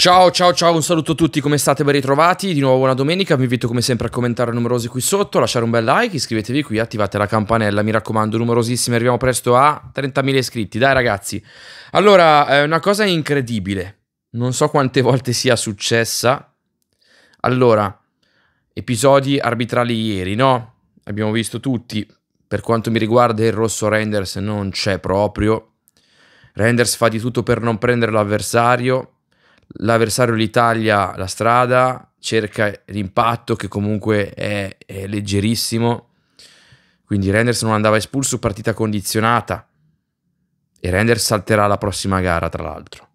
Ciao, ciao, ciao, un saluto a tutti, come state? Ben ritrovati, di nuovo buona domenica, vi invito come sempre a commentare numerosi qui sotto, lasciare un bel like, iscrivetevi qui, attivate la campanella, mi raccomando, numerosissimi, arriviamo presto a 30.000 iscritti, dai ragazzi. Allora, una cosa incredibile, non so quante volte sia successa. Allora, episodi arbitrali ieri, no? Abbiamo visto tutti, per quanto mi riguarda il rosso Renders non c'è proprio. Renders fa di tutto per non prendere l'avversario l'avversario l'Italia la strada, cerca l'impatto che comunque è, è leggerissimo. Quindi Renders non andava espulso, partita condizionata. E Renders salterà la prossima gara, tra l'altro,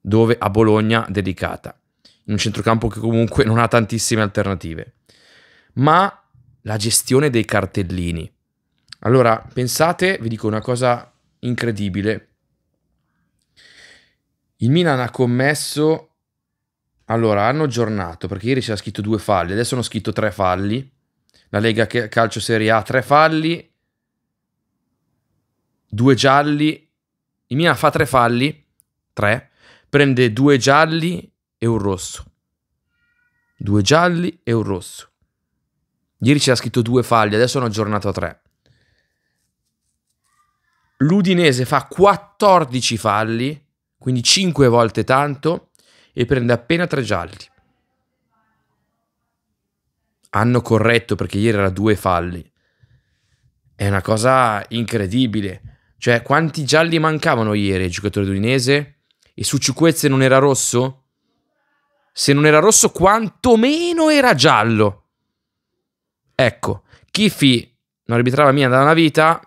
dove a Bologna dedicata. In un centrocampo che comunque non ha tantissime alternative. Ma la gestione dei cartellini. Allora, pensate, vi dico una cosa incredibile. Il Milan ha commesso... Allora, hanno aggiornato, perché ieri c'era scritto due falli, adesso hanno scritto tre falli. La Lega Calcio Serie A, tre falli, due gialli. Il Milan fa tre falli, tre, prende due gialli e un rosso. Due gialli e un rosso. Ieri c'era scritto due falli, adesso hanno aggiornato a tre. L'Udinese fa 14 falli quindi 5 volte tanto, e prende appena 3 gialli. Hanno corretto perché ieri era due falli. È una cosa incredibile. Cioè, quanti gialli mancavano ieri ai giocatori d'Udinese? E su Ciuquezze non era rosso? Se non era rosso, quantomeno era giallo. Ecco, Kifi non arbitrava mia da una vita.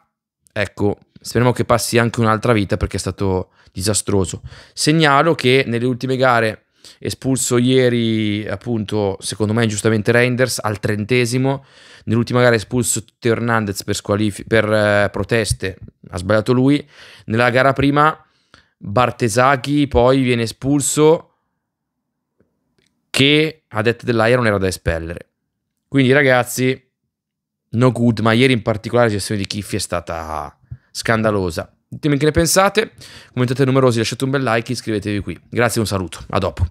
Ecco, Speriamo che passi anche un'altra vita perché è stato disastroso. Segnalo che nelle ultime gare espulso ieri appunto secondo me giustamente Reinders al trentesimo nell'ultima gara espulso Teo Hernandez per, per eh, proteste ha sbagliato lui nella gara prima Bartesaghi poi viene espulso che a detta dell'AIA non era da espellere quindi ragazzi no good ma ieri in particolare la gestione di Kiffi è stata scandalosa. Ditemi che ne pensate, commentate numerosi, lasciate un bel like, iscrivetevi qui. Grazie e un saluto, a dopo.